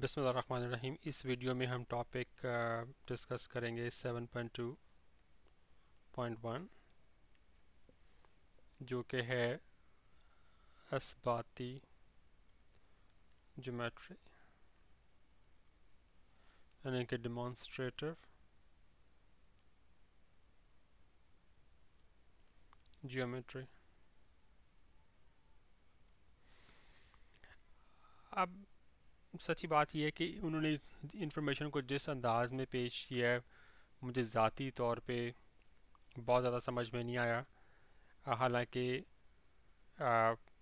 बिसमीम इस वीडियो में हम टॉपिक डिस्कस uh, करेंगे 7.2.1 जो कि है इसबाती जोमेट्री यानी कि डिमॉन्स्ट्रेटिव जियोमेट्री अब सच्ची बात यह है कि उन्होंने इंफॉर्मेशन को जिस अंदाज में पेश किया है मुझे ज़ाती तौर पे बहुत ज़्यादा समझ में नहीं आया हालांकि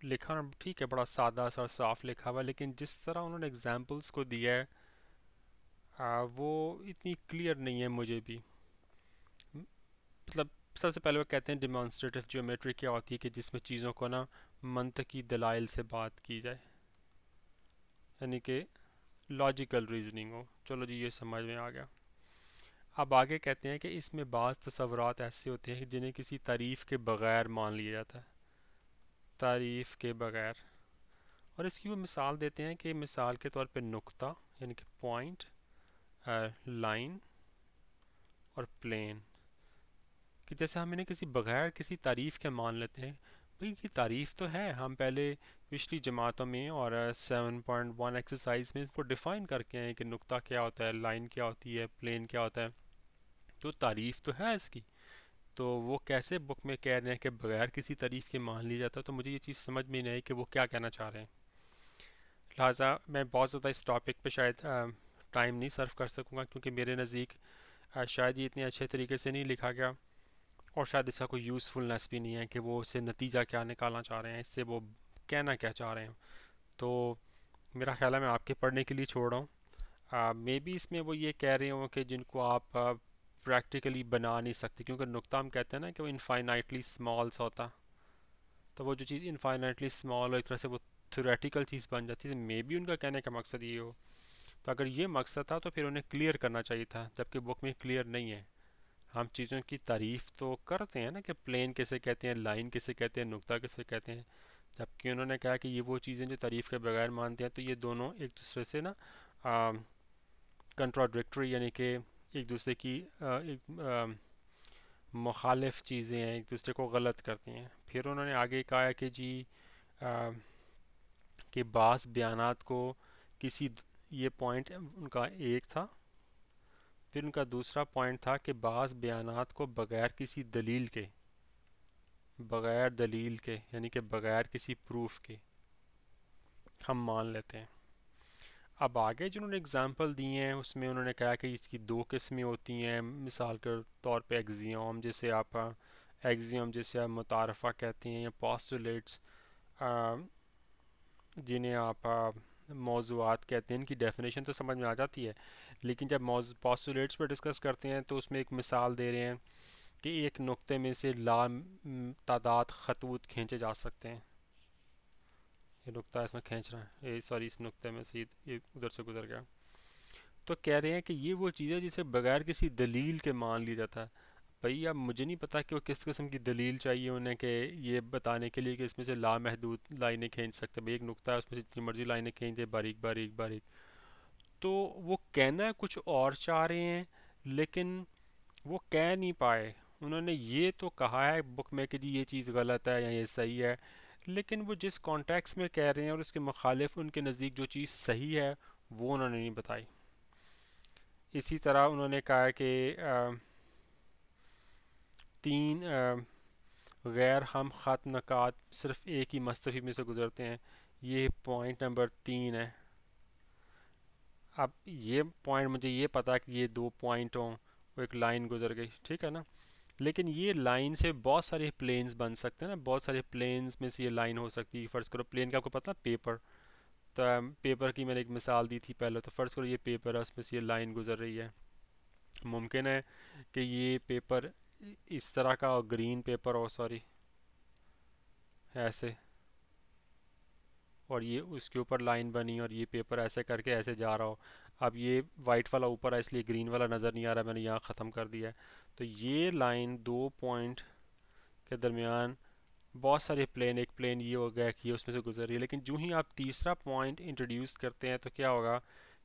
लिखा ठीक है बड़ा सादा सा साफ लिखा हुआ लेकिन जिस तरह उन्होंने एग्जांपल्स को दिया है आ, वो इतनी क्लियर नहीं है मुझे भी मतलब सबसे पहले वो कहते हैं डिमॉन्स्ट्रेटिव ज्योमेट्री क्या होती है कि जिसमें चीज़ों को ना की दलाइल से बात की जाए यानी कि लॉजिकल रीजनिंग हो चलो जी ये समझ में आ गया अब आगे कहते हैं कि इसमें बाज़ तस्वरत ऐसे होते हैं जिन्हें किसी तारीफ़ के बग़ैर मान लिया जाता है तारीफ़ के बग़ैर और इसकी वो मिसाल देते हैं कि मिसाल के तौर पे नुक्ता यानी कि पॉइंट लाइन और प्लेन कि जैसे हम इन्हें किसी बग़ैर किसी तारीफ़ के मान लेते हैं भाई इनकी तारीफ़ तो है हम पहले पिछली जमातों में और 7.1 एक्सरसाइज में इसको डिफ़ाइन करके हैं कि नुक्ता क्या होता है लाइन क्या होती है प्लेन क्या होता है तो तारीफ़ तो है इसकी तो वो कैसे बुक में कह रहे हैं कि बगैर किसी तारीफ़ के मान लिया जाता तो मुझे ये चीज़ समझ में नहीं आई कि वो क्या कहना चाह रहे हैं लिहाजा मैं बहुत ज़्यादा इस टॉपिक पर शायद टाइम नहीं सर्व कर सकूँगा क्योंकि मेरे नज़दीक शायद ये इतने अच्छे तरीके से नहीं लिखा गया और शायद इसका कोई यूज़फुलनेस भी नहीं है कि वो इससे नतीजा क्या निकालना चाह रहे हैं इससे वो कहना क्या चाह रहे हो तो मेरा ख्याल है मैं आपके पढ़ने के लिए छोड़ रहा हूँ मे बी इसमें वो ये कह रहे हों कि जिनको आप प्रैक्टिकली बना नहीं सकते क्योंकि नुकता हम कहते हैं ना कि वो इनफाइनाइटली स्मॉल सा होता तो वो जो चीज़ इनफाइनाइटली स्मॉल हो एक तरह से वो थ्योरेटिकल चीज़ बन जाती है मे बी उनका कहने का मकसद ये हो तो अगर ये मकसद था तो फिर उन्हें क्लियर करना चाहिए था जबकि बुक में क्लियर नहीं है हम चीज़ों की तारीफ़ तो करते हैं ना कि प्लेन कैसे कहते हैं लाइन कैसे कहते हैं नुकता कैसे कहते हैं जबकि उन्होंने कहा कि ये वो चीज़ें जो तारीफ़ के बगैर मानते हैं तो ये दोनों एक दूसरे से ना कंट्राडिक्टरी यानी कि एक दूसरे की आ, एक मुखालफ चीज़ें हैं एक दूसरे को गलत करती हैं फिर उन्होंने आगे कहा कि जी के कि बास बयान को किसी ये पॉइंट उनका एक था फिर उनका दूसरा पॉइंट था कि बास बयान को बगैर किसी दलील के बग़ैर दलील के यानी कि बग़ैर किसी प्रूफ के हम मान लेते हैं अब आगे जिन्होंने एग्ज़ाम्पल दिए हैं उसमें उन्होंने कहा कि इसकी दो किस्में होती हैं मिसाल के तौर पे एग्जियम जैसे आप एग्जियम जैसे आप मुतारफ़ा कहते हैं या पॉस्टुलेट्स जिन्हें आप मौजूद कहते हैं इनकी डेफिनेशन तो समझ में आ जाती है लेकिन जब पॉस्टुलेट्स पर डिस्कस करते हैं तो उसमें एक मिसाल दे रहे हैं कि एक नुक्ते में से ला तादाद खतूत खींचे जा सकते हैं ये नुकता इसमें खींच रहा है सॉरी इस नुकते में से ये उधर से गुजर गया तो कह रहे हैं कि ये वो चीज़ है जिसे बगैर किसी दलील के मान लिया जाता है भाई अब मुझे नहीं पता कि वो किस किस्म की दलील चाहिए उन्हें कि ये बताने के लिए कि इसमें से लामहदूद लाइनें खींच सकते भाई एक नुकता है उसमें से जितनी मर्जी लाइनें खींच दे बारीक बारीक बारीक तो वो कहना कुछ और चाह रहे हैं लेकिन वो कह नहीं पाए उन्होंने ये तो कहा है बुक में कि जी ये चीज़ गलत है या ये सही है लेकिन वो जिस कॉन्टेक्स्ट में कह रहे हैं और उसके मुखालिफ उनके नज़दीक जो चीज़ सही है वो उन्होंने नहीं बताई इसी तरह उन्होंने कहा कि तीन गैर हम ख़त नक़ात सिर्फ एक ही मस्तफ़ी में से गुज़रते हैं ये पॉइंट नंबर तीन है अब ये पॉइंट मुझे ये पता कि ये दो पॉइंट हों वो एक लाइन गुजर गई ठीक है ना लेकिन ये लाइन से बहुत सारे प्लेन्स बन सकते हैं ना बहुत सारे प्लेन्स में से ये लाइन हो सकती है फ़र्ज़ करो प्लेन का आपको पता ना पेपर तो पेपर um, की मैंने एक मिसाल दी थी पहले तो फ़र्ज़ करो ये पेपर है उसमें से ये लाइन गुजर रही है मुमकिन है कि ये पेपर इस तरह का और ग्रीन पेपर हो सॉरी ऐसे और ये उसके ऊपर लाइन बनी और ये पेपर ऐसे करके ऐसे जा रहा हो अब ये वाइट वाला ऊपर है इसलिए ग्रीन वाला नज़र नहीं आ रहा मैंने यहाँ ख़त्म कर दिया है तो ये लाइन दो पॉइंट के दरमियान बहुत सारे प्लेन एक प्लेन ये हो गया कि उसमें से गुजर रही है लेकिन जो ही आप तीसरा पॉइंट इंट्रोड्यूस करते हैं तो क्या होगा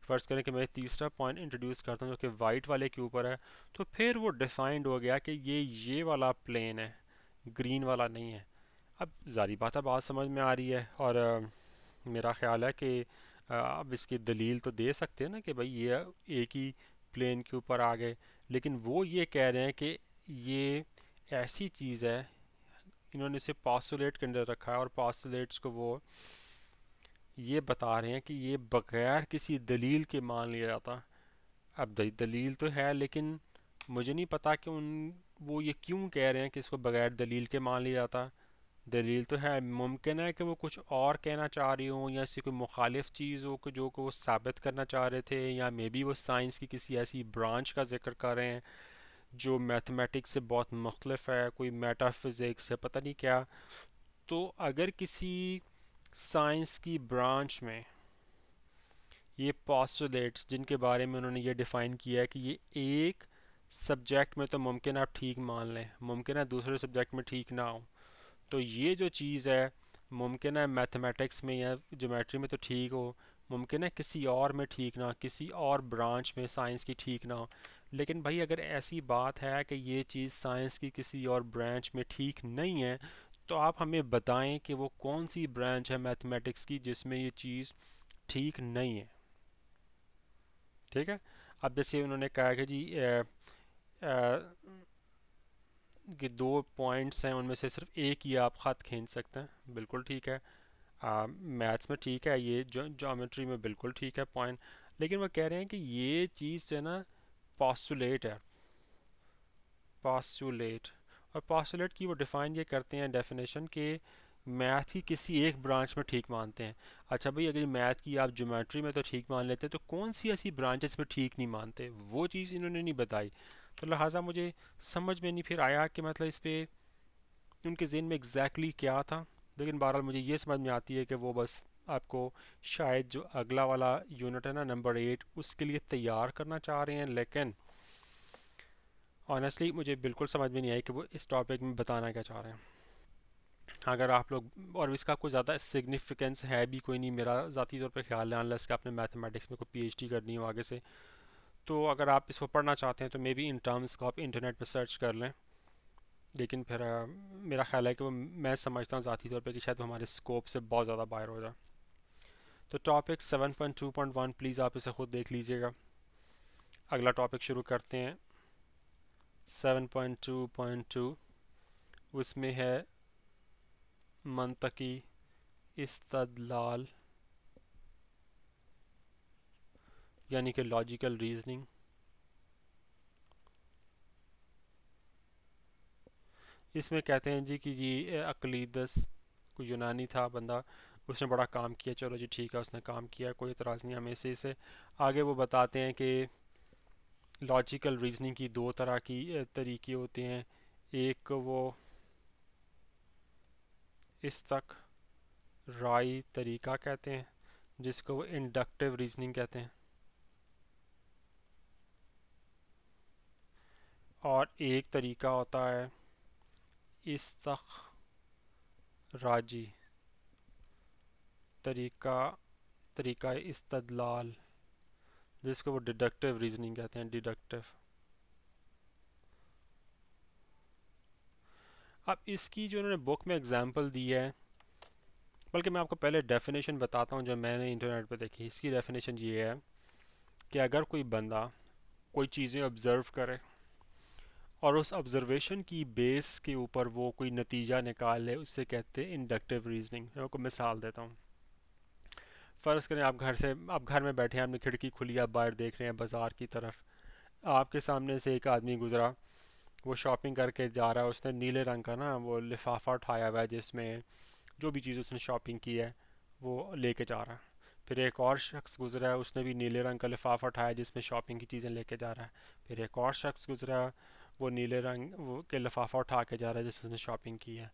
फ़र्ज़ करें कि मैं तीसरा पॉइंट इंट्रोड्यूस करता हूँ जो कि वाइट वाले के ऊपर है तो फिर वो डिफाइंड हो गया कि ये ये वाला प्लेन है ग्रीन वाला नहीं है अब जारी बात अब बात समझ में आ रही है और आ, मेरा ख्याल है कि आप इसकी दलील तो दे सकते हैं ना कि भाई ये एक ही प्लेन के ऊपर आ गए लेकिन वो ये कह रहे हैं कि ये ऐसी चीज़ है इन्होंने इसे पासोलेट के अंदर रखा है और पासोलेट्स को वो ये बता रहे हैं कि ये बग़ैर किसी दलील के मान लिया जाता अब दलील तो है लेकिन मुझे नहीं पता कि उन वो ये क्यों कह रहे हैं कि इसको बग़ैर दलील के मान लिया जाता दलील तो है मुमकिन है कि वो कुछ और कहना चाह रही हों या ऐसी कोई मुखालिफ चीज़ हो कि जो कि वो साबित करना चाह रहे थे या मे बी वो साइंस की किसी ऐसी ब्रांच का जिक्र कर रहे हैं जो मैथमेटिक्स से बहुत मुख्तलफ है कोई मेटाफिज़िक्स है पता नहीं क्या तो अगर किसी साइंस की ब्रांच में ये पॉस्टुलेट्स जिनके बारे में उन्होंने ये डिफ़ाइन किया है कि ये एक सब्जेक्ट में तो मुमकिन आप ठीक मान लें मुमकिन है दूसरे सब्जेक्ट में ठीक ना हो तो ये जो चीज़ है मुमकिन है मैथमेटिक्स में या जोमेट्री में तो ठीक हो मुमकिन है किसी और में ठीक ना किसी और ब्रांच में साइंस की ठीक ना हो लेकिन भाई अगर ऐसी बात है कि ये चीज़ साइंस की किसी और ब्रांच में ठीक नहीं है तो आप हमें बताएं कि वो कौन सी ब्रांच है मैथमेटिक्स की जिसमें ये चीज़ ठीक नहीं है ठीक है अब जैसे उन्होंने कहा कि जी आ, आ, कि दो पॉइंट्स हैं उनमें से सिर्फ एक ही आप ख़त खींच सकते हैं बिल्कुल ठीक है मैथ्स में ठीक है ये जो जोमेट्री में बिल्कुल ठीक है पॉइंट लेकिन वो कह रहे हैं कि ये चीज़ जो है ना पॉस्टुलेट है पॉस्टुलेट और पॉस्टुलेट की वो डिफ़ाइन ये करते हैं डेफिनेशन के मैथ की किसी एक ब्रांच में ठीक मानते हैं अच्छा भाई अगर मैथ की आप ज्योमेट्री में तो ठीक मान लेते हैं तो कौन सी ऐसी ब्रांचेस में ठीक नहीं मानते वो चीज़ इन्होंने नहीं बताई तो लिहाजा मुझे समझ में नहीं फिर आया कि मतलब इस पर उनके जेन में एग्जैक्टली exactly क्या था लेकिन बहरहाल मुझे ये समझ में आती है कि वो बस आपको शायद जो अगला वाला यूनिट है ना नंबर एट उसके लिए तैयार करना चाह रहे हैं लेकिन ऑनेस्टली मुझे बिल्कुल समझ में नहीं आई कि वो इस टॉपिक में बताना क्या चाह रहे हैं अगर आप लोग और इसका कोई ज़्यादा सिग्निफिकेंस है भी कोई नहीं मेरा ज़ाती तौर पर ख्याल है अनलेस कि आपने मैथमेटिक्स में कोई पीएचडी करनी हो आगे से तो अगर आप इसको पढ़ना चाहते हैं तो मे बी इन टर्म्स को आप इंटरनेट पर सर्च कर लें लेकिन फिर आ, मेरा ख्याल है कि वो मैं समझता हूँ ज़ाती तौर पर कि शायद हमारे स्कोप से बहुत ज़्यादा बाहर हो जाए तो टॉपिक 7.2.1 प्लीज़ आप इसे खुद देख लीजिएगा अगला टॉपिक शुरू करते हैं 7.2.2 उसमें है मनतकी इस्तदलाल यानी कि लॉजिकल रीजनिंग इसमें कहते हैं जी कि ये अकलीदस को यूनानी था बंदा उसने बड़ा काम किया चलो जी ठीक है उसने काम किया कोई इतराज़ नहीं हमें इसे इसे आगे वो बताते हैं कि लॉजिकल रीजनिंग की दो तरह की तरीके होते हैं एक वो इस तक राय तरीका कहते हैं जिसको वो इंडक्टिव रीजनिंग कहते हैं और एक तरीका होता है इस तख़ राजी तरीका तरीका इस्तदलाल जिसको वो डिडक्टिव रीजनिंग कहते हैं डिडक्टिव अब इसकी जो उन्होंने बुक में एग्जांपल दी है बल्कि मैं आपको पहले डेफिनेशन बताता हूँ जो मैंने इंटरनेट पर देखी इसकी डेफिनेशन ये है कि अगर कोई बंदा कोई चीज़ें ऑब्ज़र्व करे और उस ऑब्जर्वेशन की बेस के ऊपर वो कोई नतीजा निकाल ले उससे कहते हैं इंडक्टिव रीजनिंग मैं आपको मिसाल देता हूँ फ़र्ज़ करें आप घर से आप घर में बैठे हैं आपने खिड़की खुली आप बाहर देख रहे हैं बाज़ार की तरफ आपके सामने से एक आदमी गुज़रा वो शॉपिंग करके जा रहा है उसने नीले रंग का ना वो लिफाफा उठाया हुआ है जिसमें जो भी चीज़ उसने शॉपिंग की है वो लेके जा रहा है फिर एक और शख्स गुज़रा है उसने भी नीले रंग का लिफाफा उठाया जिसमें शॉपिंग की चीज़ें लेके जा रहा है फिर एक और शख्स गुज़रा वो नीले रंग वो के लफाफा उठा के जा रहा है जिसमें उसने शॉपिंग की है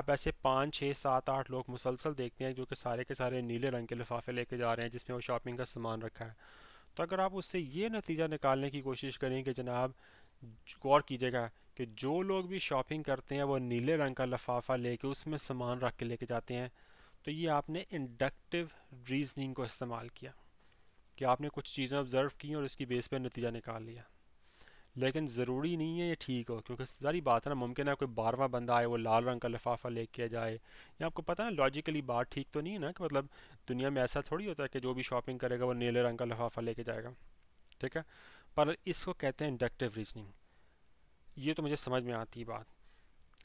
आप ऐसे पाँच छः सात आठ लोग मुसलसल देखते हैं जो कि सारे के सारे नीले रंग के लफाफे लेके जा रहे हैं जिसमें वो शॉपिंग का सामान रखा है तो अगर आप उससे ये नतीजा निकालने की कोशिश करें कि जनाब गौर कीजिएगा कि जो लोग भी शॉपिंग करते हैं वो नीले रंग का लफाफा लेके उसमें सामान रख के लेके जाते हैं तो ये आपने इंडक्टिव रीजनिंग को इस्तेमाल किया कि आपने कुछ चीज़ें ऑब्ज़र्व की और उसकी बेस पर नतीजा निकाल लिया लेकिन ज़रूरी नहीं है ये ठीक हो क्योंकि सारी बात है ना मुमकिन है कोई बारवा बंदा आए वो लाल रंग का लिफाफा लेके जाए या आपको पता है लॉजिकली बात ठीक तो नहीं है ना कि मतलब दुनिया में ऐसा थोड़ी होता है कि जो भी शॉपिंग करेगा वो नीले रंग का लिफाफा लेके जाएगा ठीक है पर इसको कहते हैं इंडक्टिव रीजनिंग ये तो मुझे समझ में आती बात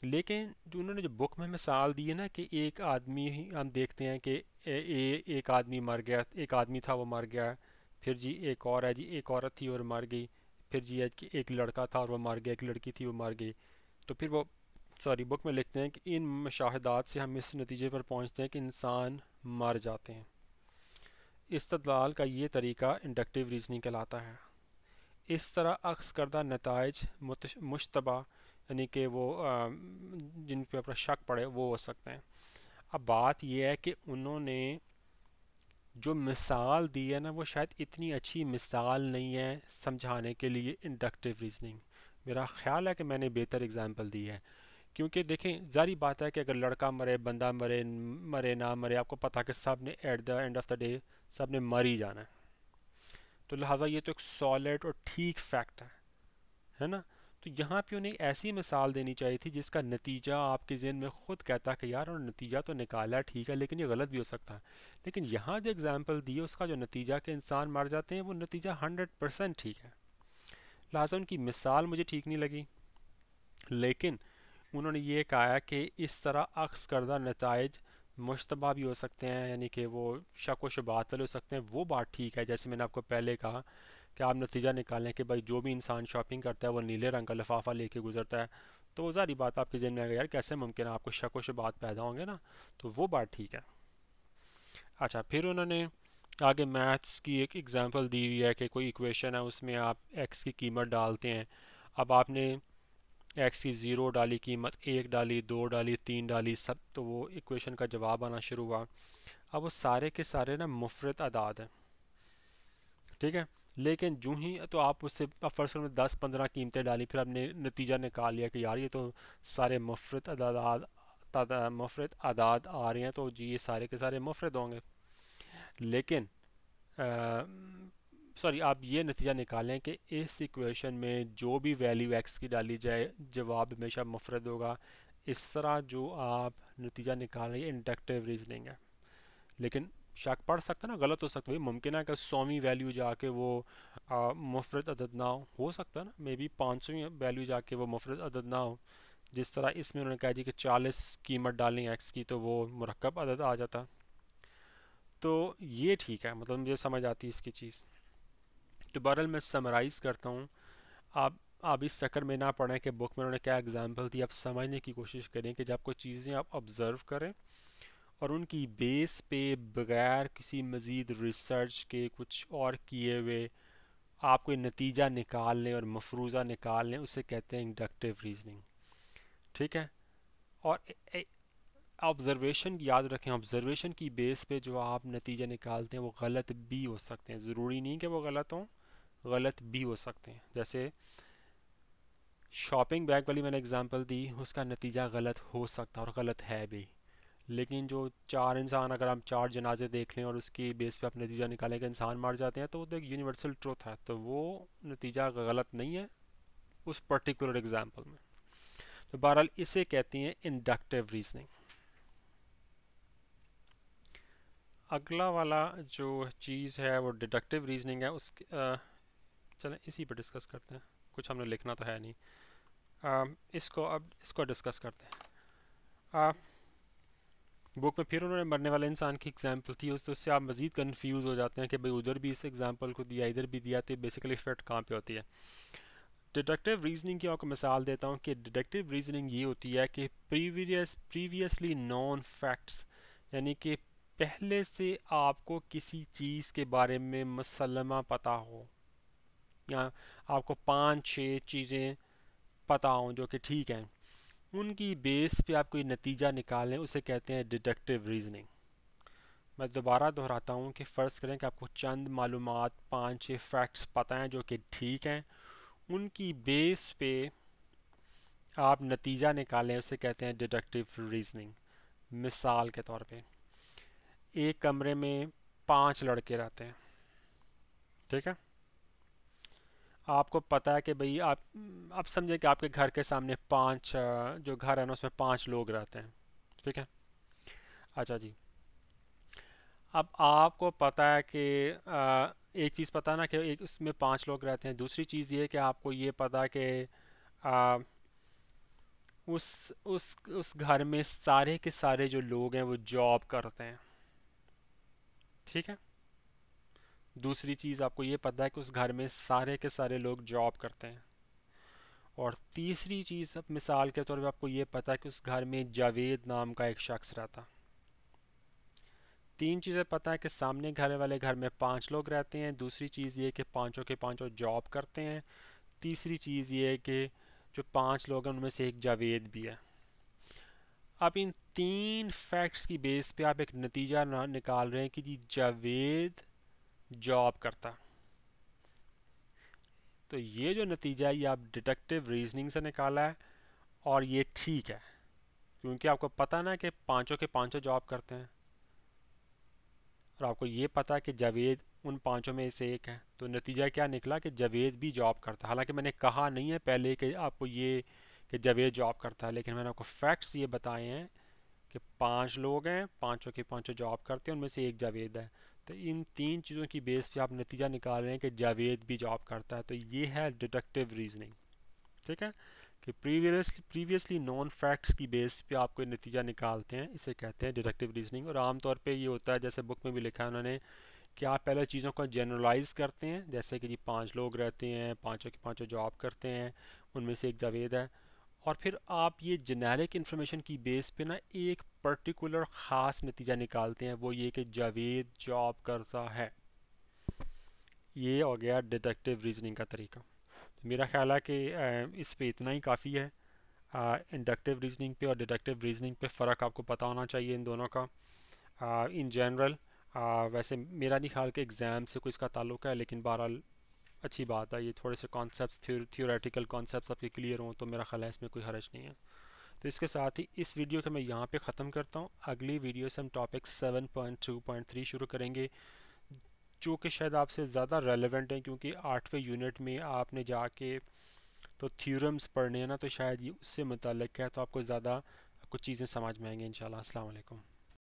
लेकिन जो उन्होंने जो बुक में मिसाल दी है ना कि एक आदमी ही हम देखते हैं कि ए, एक आदमी मर गया एक आदमी था वो मर गया फिर जी एक और है जी एक औरत थी और मर गई फिर जी जिया कि एक लड़का था और वह मार गया एक लड़की थी वो मार गई तो फिर वो सॉरी बुक में लिखते हैं कि इन मशाहदात से हम इस नतीजे पर पहुँचते हैं कि इंसान मार जाते हैं इस्तलाल का ये तरीका इंडक्टिव रीजनिंग कहलाता है इस तरह अक्स करदा नतज मुशतबा यानी कि वो जिन पर शक पड़े वो हो सकते हैं अब बात यह है कि उन्होंने जो मिसाल दी है ना वो शायद इतनी अच्छी मिसाल नहीं है समझाने के लिए इंडक्टिव रीजनिंग मेरा ख्याल है कि मैंने बेहतर एग्जाम्पल दी है क्योंकि देखें जारी बात है कि अगर लड़का मरे बंदा मरे मरे ना मरे आपको पता कि सब ने at the end of the day सब ने मर ही जाना है तो लिहाजा ये तो एक सॉलिड और ठीक फैक्ट है है ना तो यहाँ पे उन्हें ऐसी मिसाल देनी चाहिए थी जिसका नतीजा आपके जहन में ख़ुद कहता कि यार उन्होंने नतीजा तो निकाला ठीक है लेकिन ये गलत भी हो सकता है लेकिन यहाँ जो एग्ज़ाम्पल दिए उसका जो नतीजा के इंसान मर जाते हैं वो नतीजा हंड्रेड परसेंट ठीक है लिहाजा उनकी मिसाल मुझे ठीक नहीं लगी लेकिन उन्होंने ये कहा कि इस तरह अक्स करदा नतज मुशतबा भी हो सकते हैं यानी कि वो शक व शुबात वाले हो सकते हैं वो बात ठीक है जैसे मैंने आपको पहले कहा कि आप नतीजा निकालें कि भाई जो भी इंसान शॉपिंग करता है वो नीले रंग का लिफाफा लेके गुजरता है तो वो सारी बात आपके जहन में आएगा यार कैसे मुमकिन है आपको शक व बात पैदा होंगे ना तो वो बात ठीक है अच्छा फिर उन्होंने आगे मैथ्स की एक एग्ज़ाम्पल दी हुई है कि कोई इक्वेशन है उसमें आप एक्स की कीमत डालते हैं अब आपने एक्स की ज़ीरो डाली कीमत एक डाली दो डाली तीन डाली सब तो वो इक्वेशन का जवाब आना शुरू हुआ अब वो सारे के सारे ना मुफरत अदाद हैं ठीक है लेकिन जूँ ही तो आप उससे फर्स्ट में दस पंद्रह कीमतें डाली फिर आपने नतीजा निकाल लिया कि यार ये तो सारे मुफरत अदाद मुफरत अदाद आ रहे हैं तो जी ये सारे के सारे मुफरत होंगे लेकिन सॉरी आप ये नतीजा निकालें कि इस इक्वेशन में जो भी वैल्यू एक्स की डाली जाए जवाब हमेशा मुफरत होगा इस तरह जो आप नतीजा निकाल रहे हैं इंडक्टिव रीजनिंग है लेकिन शक पढ़ सकता ना गलत हो सकता है भाई मुमकिन है कि सौवीं वैल्यू जाके वो मुफरत अदद ना हो हो सकता ना मे बी पाँचवीं वैल्यू जाके वो मुफरत अदद ना हो जिस तरह इसमें उन्होंने कहा जी कि चालीस कीमत डालनी एक्स की तो वो मरकब अदद आ जाता तो ये ठीक है मतलब मुझे समझ आती है इसकी चीज़ तो बहरहाल मैं समराइज़ करता हूँ आप आप इस चक्कर में ना पढ़ें कि बुक में उन्होंने क्या एग्जाम्पल दी आप समझने की कोशिश करें कि जब कोई चीज़ें आप ऑब्ज़र्व करें और उनकी बेस पे बगैर किसी मज़ीद रिसर्च के कुछ और किए हुए आप कोई नतीजा निकाल लें और मफरूज़ा निकाल लें उसे कहते हैं इंडक्टिव रीजनिंग ठीक है और ऑब्ज़रवेशन याद रखें ऑब्ज़रवेशन की बेस पे जो आप नतीजा निकालते हैं वो गलत भी हो सकते हैं ज़रूरी नहीं कि वो गलत हों गलत भी हो सकते हैं जैसे शॉपिंग बैग वाली मैंने एग्ज़ाम्पल दी उसका नतीजा गलत हो सकता है और गलत है भी लेकिन जो चार इंसान अगर हम चार जनाजे देख लें और उसकी बेस पे आप नतीजा निकालें कि इंसान मार जाते हैं तो वो तो एक यूनिवर्सल ट्रुथ है तो वो नतीजा गलत नहीं है उस पर्टिकुलर एग्ज़ाम्पल में तो बहरहाल इसे कहती हैं इंडक्टिव रीजनिंग अगला वाला जो चीज़ है वो डिडक्टिव रीजनिंग है उस चलें इसी पर डिस्कस करते हैं कुछ हमने लिखना तो है नहीं आ, इसको अब इसको डिस्कस करते हैं आ, बुक में फिर उन्होंने मरने वाले इंसान की एग्जाम्पल थी उससे उससे आप मज़ीद कन्फ्यूज़ हो जाते हैं कि भाई उधर भी इस एग्जाम्पल को दिया इधर भी दिया तो बेसिकली इफेक्ट कहाँ पर होती है डिडक्टिव रीजनिंग की आपको मिसाल देता हूँ कि डिडक्टिव रीजनिंग ये होती है कि प्रीवियस प्रीवियसली नॉन फैक्ट्स यानी कि पहले से आपको किसी चीज़ के बारे में मसलमा पता हो या आपको पाँच छः चीज़ें पता हों जो कि ठीक हैं उनकी बेस पे आप कोई नतीजा निकालें उसे कहते हैं डिडक्टिव रीजनिंग मैं दोबारा दोहराता हूँ कि फ़र्ज़ करें कि आपको चंद मालूम पाँच छः फैक्ट्स पता हैं जो कि ठीक हैं उनकी बेस पे आप नतीजा निकालें उसे कहते हैं डिडक्टिव रीजनिंग मिसाल के तौर पे एक कमरे में पांच लड़के रहते हैं ठीक है आपको पता है कि भाई आप हम्म। आप समझें कि आपके घर के सामने पांच जो घर है ना उसमें पांच लोग रहते हैं ठीक है अच्छा जी अब आपको पता है कि एक चीज़ पता है ना कि एक उसमें पांच लोग रहते हैं दूसरी चीज़ ये कि आपको ये पता है कि उस उस उस घर में सारे के सारे जो लोग हैं वो जॉब करते हैं ठीक है दूसरी चीज़ आपको ये पता है कि उस घर में सारे के सारे लोग जॉब करते हैं और तीसरी चीज़ अब मिसाल के तौर पे आपको ये पता है कि उस घर में जावेद नाम का एक शख्स रहता तीन चीज़ें पता है कि सामने घर वाले घर में पांच लोग रहते हैं दूसरी चीज़ ये कि पांचों के पांचों जॉब करते हैं तीसरी चीज़ ये कि जो पांच लोग हैं उनमें से एक जावेद भी है अब इन तीन फैक्ट्स की बेस पे आप एक नतीजा निकाल रहे हैं कि जी जावेद जॉब करता तो ये जो नतीजा है ये आप डिटेक्टिव रीजनिंग से निकाला है और ये ठीक है क्योंकि आपको पता ना कि पांचों के पांचों जॉब करते हैं और आपको ये पता कि जावेद उन पांचों में से एक है तो नतीजा क्या निकला कि जावेद भी जॉब करता है हालांकि मैंने कहा नहीं है पहले कि आपको ये कि जावेद जॉब करता है लेकिन मैंने आपको फैक्ट्स ये बताए हैं कि पांच लोग हैं पांचों के पांचों जॉब करते हैं उनमें से एक जावेद है तो इन तीन चीज़ों की बेस पे आप नतीजा निकाल रहे हैं कि जावेद भी जॉब करता है तो ये है डिडक्टिव रीजनिंग ठीक है कि प्रीवियसली प्रीवियसली नॉन फैक्ट्स की बेस पे आपको नतीजा निकालते हैं इसे कहते हैं डिडक्टिव रीजनिंग और आमतौर पे ये होता है जैसे बुक में भी लिखा है उन्होंने कि आप पहले चीज़ों को जनरलाइज करते हैं जैसे कि जी पाँच लोग रहते हैं पाँचों के पाँचों जॉब करते हैं उनमें से एक जावेद है और फिर आप ये जेनेरिक इन्फॉर्मेशन की बेस पे ना एक पर्टिकुलर ख़ास नतीजा निकालते हैं वो ये कि जावेद जॉब करता है ये हो गया डिटेक्टिव रीजनिंग का तरीका तो मेरा ख्याल है कि इस पे इतना ही काफ़ी है इंडक्टिव रीजनिंग पे और डिडक्टिव रीजनिंग पे फ़र्क आपको पता होना चाहिए इन दोनों का इन जनरल वैसे मेरा नहीं ख्याल कि एग्ज़ाम से कोई इसका ताल्लुक है लेकिन बहरहाल अच्छी बात है ये थोड़े से कॉन्सेप्ट थियोरेटिकल कॉन्सेप्ट आपके क्लियर हों तो मेरा ख्याल है इसमें कोई हर्ज नहीं है तो इसके साथ ही इस वीडियो को मैं यहाँ पे ख़त्म करता हूँ अगली वीडियो से हम टॉपिक 7.2.3 शुरू करेंगे जो कि शायद आपसे ज़्यादा रेलिवेंट हैं क्योंकि आठवें यूनिट में आपने जाके तो थ्योरम्स पढ़ने हैं ना तो शायद ये उससे मुतल है तो आपको ज़्यादा कुछ चीज़ें समझ में आएंगी इन शाला अलैक्म